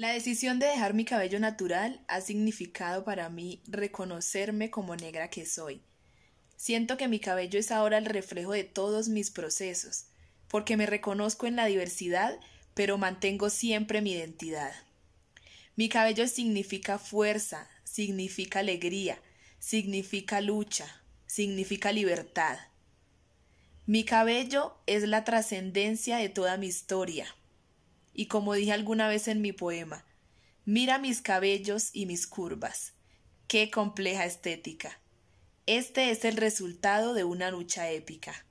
La decisión de dejar mi cabello natural ha significado para mí reconocerme como negra que soy. Siento que mi cabello es ahora el reflejo de todos mis procesos, porque me reconozco en la diversidad, pero mantengo siempre mi identidad. Mi cabello significa fuerza, significa alegría, significa lucha, significa libertad. Mi cabello es la trascendencia de toda mi historia, y como dije alguna vez en mi poema, mira mis cabellos y mis curvas. Qué compleja estética. Este es el resultado de una lucha épica.